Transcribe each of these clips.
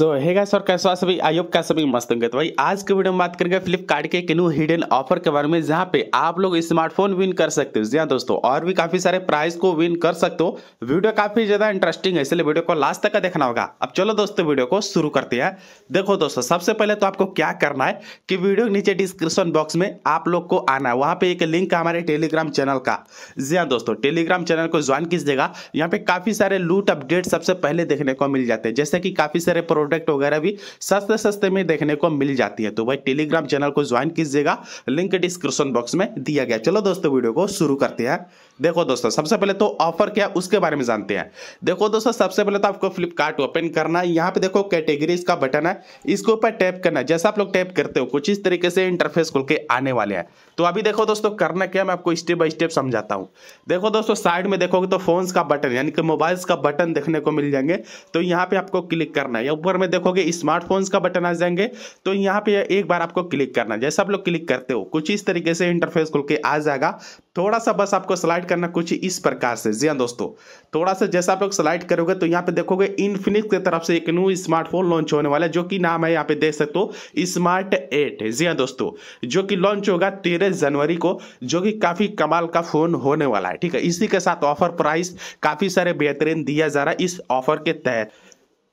सो hey guys और कैसे सभी आई होप का सभी मस्त होंगे तो भाई आज के वीडियो में बात करेंगे फ्लिपकार्ट के एक न्यू हिडन ऑफर के बारे में जहां पे आप लोग स्मार्टफोन विन कर सकते हो जी हाँ दोस्तों और भी काफी सारे प्राइस को विन कर सकते हो वीडियो काफी ज्यादा इंटरेस्टिंग है इसलिए वीडियो को लास्ट तक का देखना होगा अब चलो दोस्तों वीडियो को शुरू करते हैं देखो दोस्तों सबसे पहले तो आपको क्या करना है कि वीडियो के नीचे डिस्क्रिप्शन बॉक्स में आप लोग को आना है वहां पे एक लिंक है हमारे टेलीग्राम चैनल का जी हाँ दोस्तों टेलीग्राम चैनल को ज्वाइन कीजिएगा यहाँ पे काफी सारे लूट अपडेट सबसे पहले देखने को मिल जाते हैं जैसे कि काफी सारे प्रोडक्ट प्रोडक्ट वगैरह भी सस्ते सस्ते में देखने को मिल जाती है तो भाई टेलीग्राम चैनल को ज्वाइन कीजिएगा लिंक डिस्क्रिप्शन बॉक्स में दिया गया चलो दोस्तों वीडियो को शुरू करते हैं देखो दोस्तों सबसे पहले तो ऑफर क्या है उसके बारे में जानते हैं देखो दोस्तों सबसे पहले तो आपको फ्लिपकार्ट ओपन करना है यहाँ पे देखो कैटेगरीज का बटन है इसके ऊपर टैप करना है जैसा आप लोग टैप करते हो कुछ इस तरीके से इंटरफेस खुल के आने वाले हैं तो अभी देखो दोस्तों करना क्या मैं आपको स्टेप बाई स्टेप समझाता हूँ देखो दोस्तों साइड में देखोगे तो फोन का बटन यानी कि मोबाइल्स का बटन देखने को मिल जाएंगे तो यहाँ पे आपको क्लिक करना है ऊपर में देखोगे स्मार्टफोन्स का बटन आ जाएंगे तो यहाँ पे एक बार आपको क्लिक करना जैसे आप लोग क्लिक करते हो कुछ इस तरीके से इंटरफेस खुल के आ जाएगा थोड़ा सा बस आपको स्लाइड करना कुछ इस प्रकार से जी हाँ दोस्तों थोड़ा सा जैसा आप लोग स्लाइड करोगे तो यहाँ पे देखोगे इनफिनिक्स की तरफ से एक न्यू स्मार्टफोन लॉन्च होने वाला है जो कि नाम है यहाँ पे देख सकते हो स्मार्ट एट जी हाँ दोस्तों जो कि लॉन्च होगा तेरह जनवरी को जो कि काफ़ी कमाल का फ़ोन होने वाला है ठीक है इसी के साथ ऑफर प्राइस काफ़ी सारे बेहतरीन दिया जा रहा है इस ऑफर के तहत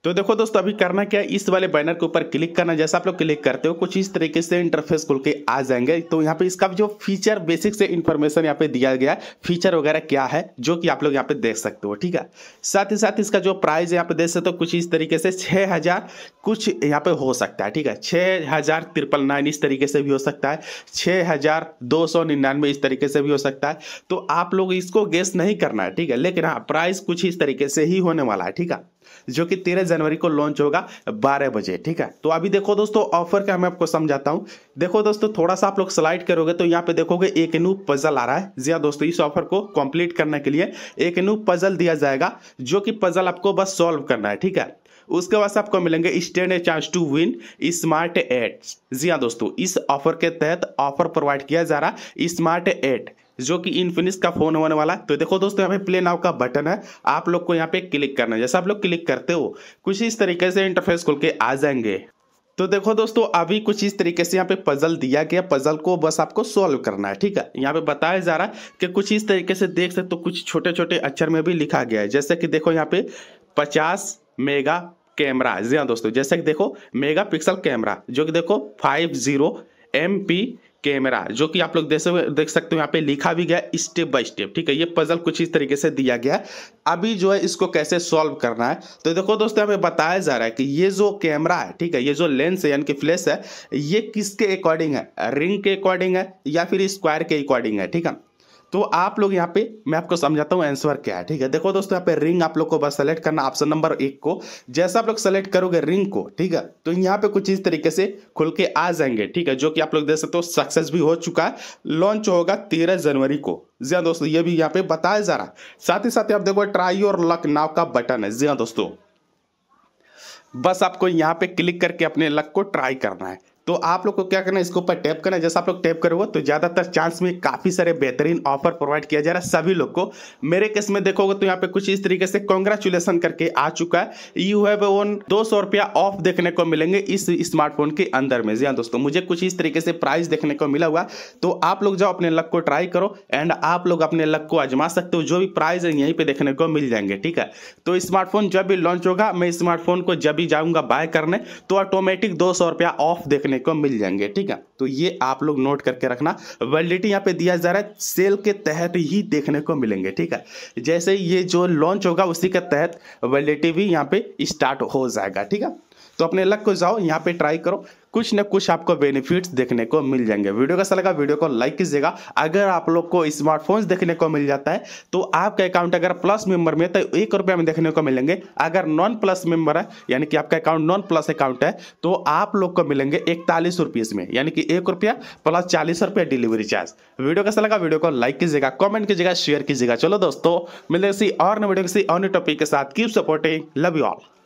तो देखो दोस्तों अभी करना क्या है इस वाले बैनर के ऊपर क्लिक करना जैसा आप लोग क्लिक करते हो कुछ इस तरीके से इंटरफेस खुल के आ जाएंगे तो यहाँ पे इसका जो फीचर बेसिक से इन्फॉर्मेशन यहाँ पे दिया गया है फीचर वगैरह क्या है जो कि आप लोग यहाँ पे देख सकते हो ठीक है साथ ही साथ इसका जो प्राइस यहाँ पे देख सकते हो कुछ इस तरीके से छः हज़ार कुछ यहाँ पे हो सकता है ठीक है छः हज़ार नाइन इस तरीके से भी हो सकता है छः हज़ार दो सौ निन्यानवे इस तरीके से भी हो सकता है तो आप लोग इसको गेस नहीं करना है ठीक है लेकिन हाँ प्राइस कुछ इस तरीके से ही होने वाला है ठीक है जो कि तेरह जनवरी को लॉन्च होगा बारह बजे ठीक है तो अभी देखो दोस्तों ऑफर का मैं आपको समझाता हूँ देखो दोस्तों थोड़ा सा आप लोग स्लाइड करोगे तो यहाँ पे देखोगे एक न्यू पजल आ रहा है जी हाँ दोस्तों इस ऑफर को कंप्लीट करने के लिए एक न्यू पजल दिया जाएगा जो कि पजल आपको बस सॉल्व करना है ठीक है उसके बाद आपको मिलेंगे स्टेन a chance to win smart eight जी हाँ दोस्तों इस ऑफर के तहत ऑफर प्रोवाइड किया जा रहा है स्मार्ट एट जो कि इनफिनिक्स का फोन होने वाला है तो देखो दोस्तों यहाँ पे प्ले नाउ का बटन है आप लोग को यहाँ पे क्लिक करना है जैसे आप लोग क्लिक करते हो कुछ इस तरीके से इंटरफेस खोल के आ जाएंगे तो देखो दोस्तों अभी कुछ इस तरीके से यहाँ पे पजल दिया गया पजल को बस आपको सॉल्व करना है ठीक है यहाँ पे बताया जा रहा है कि कुछ इस तरीके से देख सकते हो तो कुछ छोटे छोटे अक्षर में भी लिखा गया है जैसे कि देखो यहाँ पे पचास मेगा कैमरा जी हाँ दोस्तों जैसे कि देखो मेगा पिक्सल कैमरा जो कि देखो five zero M P camera जो कि आप लोग देख सकते हो यहाँ पे लिखा भी गया स्टेप बाय स्टेप ठीक है ये पजल कुछ इस तरीके से दिया गया अभी जो है इसको कैसे सॉल्व करना है तो देखो दोस्तों यहाँ पे बताया जा रहा है कि ये जो कैमरा है ठीक है ये जो लेंस है यानी कि फ्लैश है ये किसके अकॉर्डिंग है रिंग के अकॉर्डिंग है या फिर स्क्वायर के अकॉर्डिंग है ठीक है तो आप लोग यहाँ पे मैं आपको समझाता हूँ आंसर क्या है ठीक है देखो दोस्तों यहाँ पे रिंग आप लोग को बस सेलेक्ट करना ऑप्शन नंबर एक को जैसा आप लोग सेलेक्ट करोगे रिंग को ठीक है तो यहाँ पे कुछ इस तरीके से खुल के आ जाएंगे ठीक है जो कि आप लोग देख सकते हो सक्सेस भी हो चुका है लॉन्च होगा तेरह जनवरी को जी हाँ दोस्तों ये भी यहाँ पे बताया जा रहा है साथ ही साथ आप देखो ट्राई और लक नाव का बटन है जी हाँ दोस्तों बस आपको यहाँ पे क्लिक करके अपने लक को ट्राई करना है तो आप लोग को क्या करना है इसके ऊपर टैप करना है जैसे आप लोग टैप करोगे तो ज़्यादातर चांस में काफ़ी सारे बेहतरीन ऑफर प्रोवाइड किया जा रहा है सभी लोग को मेरे केस में देखोगे तो यहाँ पे कुछ इस तरीके से कॉन्ग्रेचुलेसन करके आ चुका है यू हैव ओन दो सौ रुपया ऑफ देखने को मिलेंगे इस स्मार्टफोन के अंदर में जी हाँ दोस्तों मुझे कुछ इस तरीके से प्राइस देखने को मिला हुआ तो आप लोग जाओ अपने लक को ट्राई करो एंड आप लोग अपने लक को आजमा सकते हो जो भी प्राइस है यहीं पर देखने को मिल जाएंगे ठीक है तो स्मार्टफोन जब भी लॉन्च होगा मैं स्मार्टफोन को जब भी जाऊँगा बाय करने तो ऑटोमेटिक दो सौ रुपया ऑफ देखने देखने को मिल जाएंगे ठीक है तो ये आप लोग नोट करके रखना वैलिडिटी यहाँ पे दिया जा रहा है सेल के तहत ही देखने को मिलेंगे ठीक है जैसे ये जो लॉन्च होगा उसी के तहत वैलिडिटी भी यहाँ पे स्टार्ट हो जाएगा ठीक है तो अपने लक को जाओ यहाँ पे ट्राई करो कुछ ना कुछ आपको बेनिफिट्स देखने को मिल जाएंगे वीडियो कैसा लगा वीडियो को लाइक कीजिएगा अगर आप लोग को स्मार्टफोन्स देखने को मिल जाता है तो आपका अकाउंट अगर प्लस मेंबर में तो एक रुपया में देखने को मिलेंगे अगर नॉन प्लस मेंबर है यानी कि आपका अकाउंट नॉन प्लस अकाउंट है तो आप लोग को मिलेंगे इकतालीस रुपये में यानी कि एक रुपया प्लस चालीस रुपया डिलीवरी चार्ज वीडियो कैसा लगा वीडियो को लाइक कीजिएगा कॉमेंट कीजिएगा शेयर कीजिएगा चलो दोस्तों मिले किसी और वीडियो किसी और टॉपिक के साथ keep supporting love you all